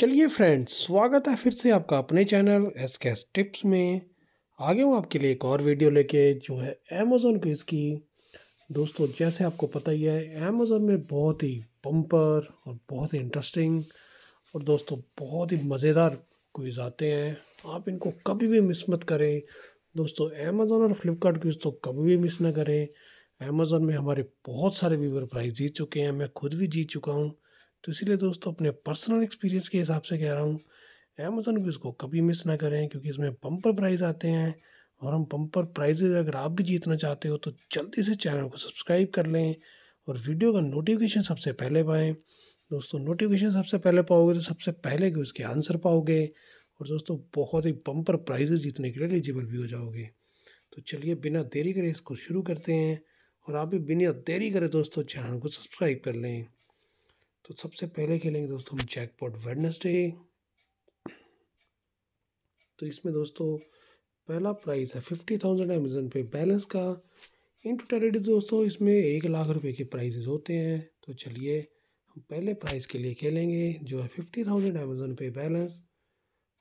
चलिए फ्रेंड्स स्वागत है फिर से आपका अपने चैनल एस कैस टिप्स में आगे हूँ आपके लिए एक और वीडियो लेके जो है अमेज़ोन की इसकी दोस्तों जैसे आपको पता ही है अमेज़ोन में बहुत ही पंपर और बहुत ही इंटरेस्टिंग और दोस्तों बहुत ही मज़ेदार क्विज़ आते हैं आप इनको कभी भी मिस मत करें दोस्तों अमेज़ोन और फ्लिपकार्ट क्विज़ तो कभी भी मिस ना करें अमेज़ोन में हमारे बहुत सारे व्यूवर प्राइज़ जीत चुके हैं मैं खुद भी जीत चुका हूँ तो इसीलिए दोस्तों अपने पर्सनल एक्सपीरियंस के हिसाब से कह रहा हूँ अमेजोन भी इसको कभी मिस ना करें क्योंकि इसमें पम्पर प्राइज आते हैं और हम पम्पर प्राइजेज अगर आप भी जीतना चाहते हो तो जल्दी से चैनल को सब्सक्राइब कर लें और वीडियो का नोटिफिकेशन सबसे पहले पाएँ दोस्तों नोटिफिकेशन सबसे पहले पाओगे तो सबसे पहले के उसके आंसर पाओगे और दोस्तों बहुत ही पम्पर प्राइजेज जीतने के लिए एलिजिबल भी हो जाओगे तो चलिए बिना देरी करे इसको शुरू करते हैं और आप भी बिना देरी करें दोस्तों चैनल को सब्सक्राइब कर लें तो सबसे पहले खेलेंगे दोस्तों हम जैकपॉट वेडनेसडे तो इसमें दोस्तों पहला प्राइस है fifty thousand Amazon pay balance का इन टोटलिटी दोस्तों इसमें एक लाख रुपए के प्राइजेज होते हैं तो चलिए हम पहले प्राइस के लिए खेलेंगे जो है fifty thousand Amazon pay balance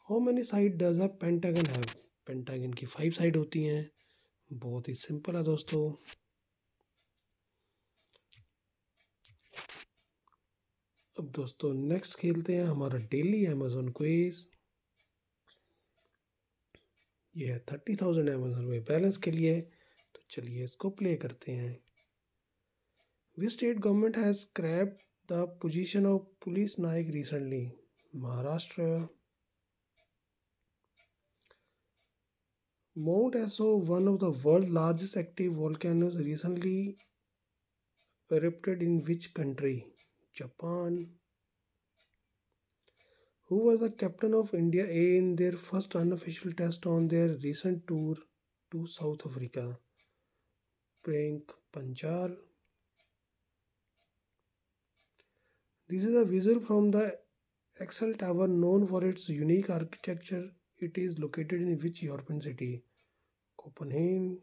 how many side does है पेंटागन है पेंटागन की फाइव साइड होती हैं बहुत ही सिंपल है दोस्तों अब दोस्तों नेक्स्ट खेलते हैं हमारा डेली अमेजोन क्वेज ये है thirty thousand Amazon pay balance के लिए तो चलिए इसको प्ले करते हैं which state government has scrapped the position of police naik recently Maharashtra Mount Aso one of the world largest active volcanoes recently erupted in which country? Japan. Who was the captain of India A in their first unofficial test on their recent tour to South Africa? Prank Panchal. This is a visual from the Excel Tower known for its unique architecture. It is located in which European city? Copenhagen.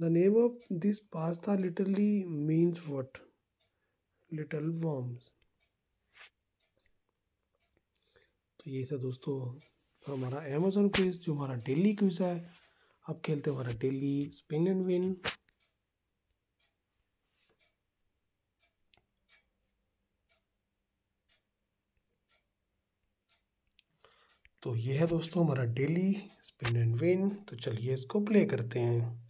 The name of this pasta literally means what little worms. तो ये था दोस्तों हमारा Amazon quiz जो हमारा daily quiz है अब खेलते हैं हमारा डेली स्पिन एंड विन तो ये है दोस्तों हमारा डेली स्पिन एंड विन तो चलिए इसको प्ले करते हैं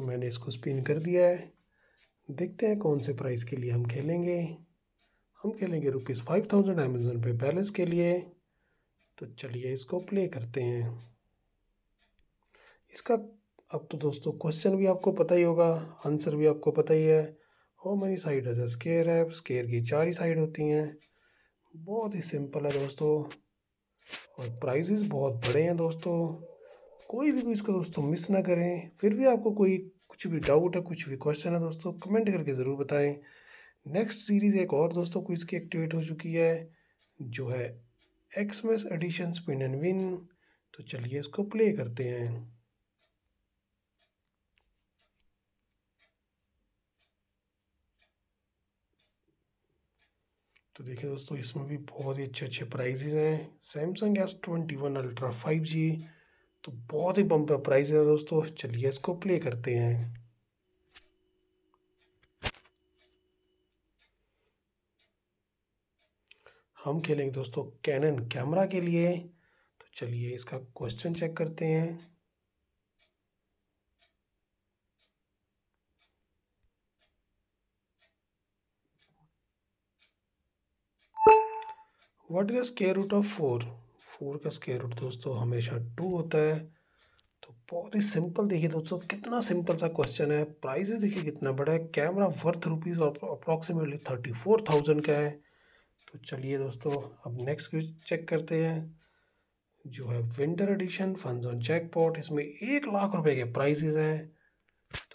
तो मैंने इसको स्पिन कर दिया है देखते हैं कौन से प्राइस के लिए हम खेलेंगे हम खेलेंगे rupees five thousand Amazon pay balance के लिए तो चलिए इसको प्ले करते हैं इसका अब तो दोस्तों क्वेश्चन भी आपको पता ही होगा आंसर भी आपको पता ही है हो मेरी साइड है स्केयर है स्केयर की चार ही साइड होती हैं बहुत ही सिंपल है दोस्तों और प्राइजेस बहुत बड़े हैं दोस्तों कोई भी इसको दोस्तों मिस ना करें फिर भी आपको कोई कुछ भी डाउट है कुछ भी क्वेश्चन है दोस्तों कमेंट करके ज़रूर बताएं नेक्स्ट सीरीज़ एक और दोस्तों क्विज की एक्टिवेट हो चुकी है जो है Xmas edition spin and win तो चलिए इसको प्ले करते हैं तो देखिए दोस्तों इसमें भी बहुत ही अच्छे अच्छे प्राइजेज हैं Samsung S twenty one ultra five G तो बहुत ही बम्पर प्राइस है दोस्तों चलिए इसको प्ले करते हैं हम खेलेंगे दोस्तों कैनन कैमरा के लिए तो चलिए इसका क्वेश्चन चेक करते हैं what is square root of four four का स्केयर रूट दोस्तों तो हमेशा टू होता है तो बहुत ही सिंपल देखिए दोस्तों कितना सिंपल सा क्वेश्चन है प्राइस देखिए कितना बड़ा है कैमरा वर्थ रुपीज़ और अप्रॉक्सीमेटली थर्टी फोर थाउजेंड का है तो चलिए दोस्तों अब नेक्स्ट क्विज चेक करते हैं जो है winter edition fun on pot इसमें एक लाख रुपए के प्राइजेज हैं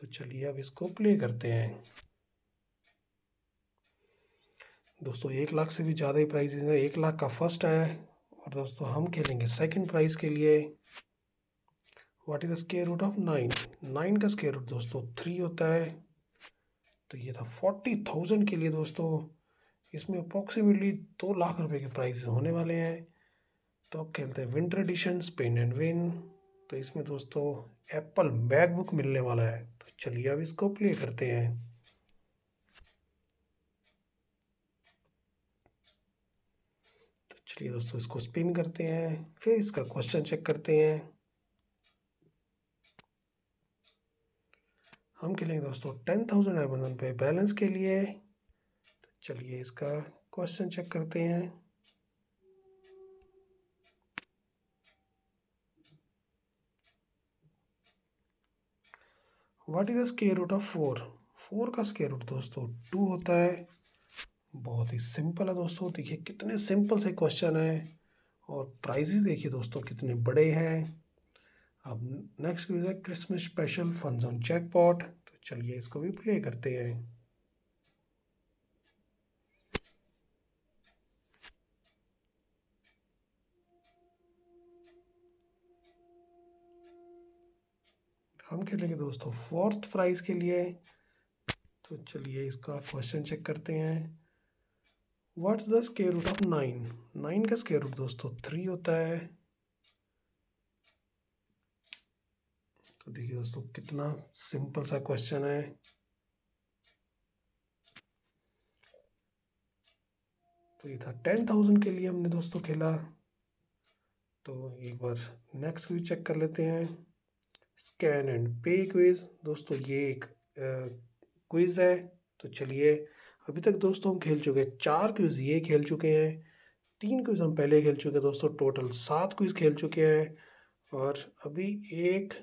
तो चलिए अब इसको प्ले करते हैं दोस्तों एक लाख से भी ज़्यादा ही प्राइजेज हैं एक लाख का फर्स्ट है और दोस्तों हम खेलेंगे सेकंड प्राइज के लिए what is the square root of nine nine का स्केयर रूट दोस्तों थ्री होता है तो ये था फोर्टी थाउजेंड के लिए दोस्तों इसमें अप्रॉक्सीमेटली दो लाख रुपए के प्राइज होने वाले हैं तो अब खेलते हैं winter edition spin and win तो इसमें दोस्तों एप्पल मैकबुक मिलने वाला है तो चलिए अब इसको प्ले करते हैं चलिए दोस्तों इसको स्पिन करते हैं फिर इसका क्वेश्चन चेक करते हैं हम खेलेंगे दोस्तों ten thousand M pay balance के लिए तो चलिए इसका क्वेश्चन चेक करते हैं what is the square root of four four का स्केयर रूट दोस्तों टू होता है बहुत ही सिंपल है दोस्तों देखिए कितने सिंपल से क्वेश्चन है और प्राइजेस देखिए दोस्तों कितने बड़े हैं अब नेक्स्ट क्विज है Christmas special fun on jackpot तो चलिए इसको भी प्ले करते हैं हम खेलेंगे दोस्तों फोर्थ प्राइज के लिए तो चलिए इसका क्वेश्चन चेक करते हैं what's the square root of nine nine का स्केयर रूट दोस्तों थ्री होता है तो देखिए दोस्तों कितना सिंपल सा क्वेश्चन है तो ये था टेन थाउजेंड के लिए हमने दोस्तों खेला तो एक बार नेक्स्ट क्विज चेक कर लेते हैं स्कैन एंड पे क्विज दोस्तों ये एक क्विज है तो चलिए अभी तक दोस्तों हम खेल चुके हैं चार क्विज़ ये खेल चुके हैं तीन क्विज़ हम पहले खेल चुके हैं दोस्तों टोटल सात क्विज़ खेल चुके हैं और अभी एक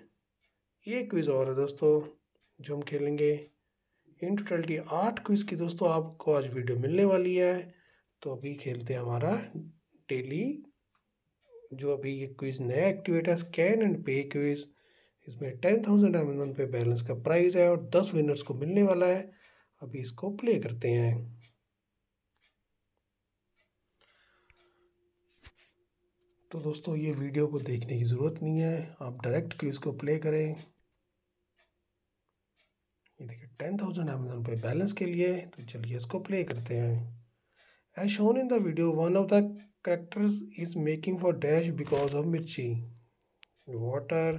एक क्विज़ और है दोस्तों जो हम खेलेंगे इन टोटलिटी आठ क्विज़ की दोस्तों आपको आज वीडियो मिलने वाली है तो अभी खेलते हैं हमारा डेली जो अभी ये क्विज़ नया एक्टिवेट है स्कैन एंड पे क्विज़ इसमें ten thousand Amazon pay balance का प्राइस है और दस विनर्स को मिलने वाला है अभी इसको प्ले करते हैं तो दोस्तों ये वीडियो को देखने की ज़रूरत नहीं है आप डायरेक्ट क्यूज़ को प्ले करें ये देखिए ten thousand Amazon pay balance के लिए तो चलिए इसको प्ले करते हैं as shown in the video one of the characters is making for dash because of मिर्ची water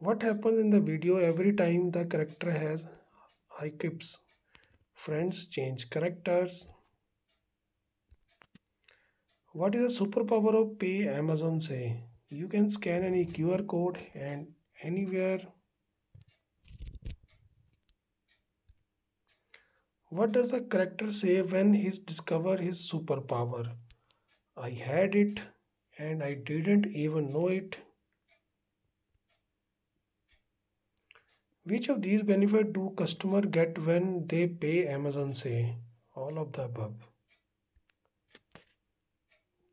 what happens in the video every time the character has hiccups friends change characters what is the superpower of pay amazon say you can scan any qr code and anywhere what does the character say when he discover his superpower i had it and i didn't even know it Which of these benefit do customer get when they pay Amazon से All of the above.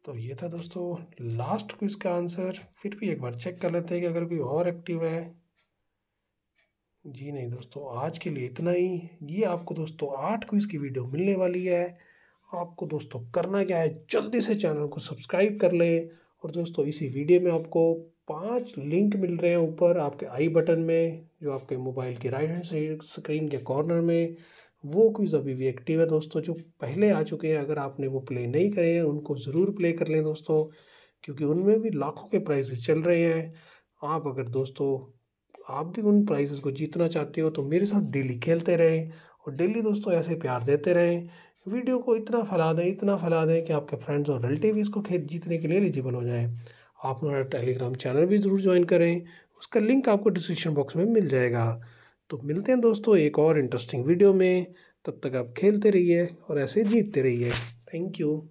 तो ये था दोस्तों last quiz का answer फिर भी एक बार check कर लेते हैं कि अगर कोई और एक्टिव है जी नहीं दोस्तों आज के लिए इतना ही ये आपको दोस्तों आठ क्विज की वीडियो मिलने वाली है आपको दोस्तों करना क्या है जल्दी से चैनल को सब्सक्राइब कर लें और दोस्तों इसी वीडियो में आपको पांच लिंक मिल रहे हैं ऊपर आपके आई बटन में जो आपके मोबाइल की राइट हैंड स्क्रीन के कॉर्नर में वो क्विज़ अभी भी एक्टिव है दोस्तों जो पहले आ चुके हैं अगर आपने वो प्ले नहीं करे हैं उनको ज़रूर प्ले कर लें दोस्तों क्योंकि उनमें भी लाखों के प्राइजेस चल रहे हैं आप अगर दोस्तों आप भी उन प्राइजेस को जीतना चाहते हो तो मेरे साथ डेली खेलते रहें और डेली दोस्तों ऐसे प्यार देते रहें वीडियो को इतना फैला दें इतना फैला दें कि आपके फ्रेंड्स और रिलेटिव इसको खेल जीतने के लिए एलिजिबल हो जाएँ आप हमारा टेलीग्राम चैनल भी ज़रूर ज्वाइन करें उसका लिंक आपको डिस्क्रिप्शन बॉक्स में मिल जाएगा तो मिलते हैं दोस्तों एक और इंटरेस्टिंग वीडियो में तब तक आप खेलते रहिए और ऐसे जीतते रहिए थैंक यू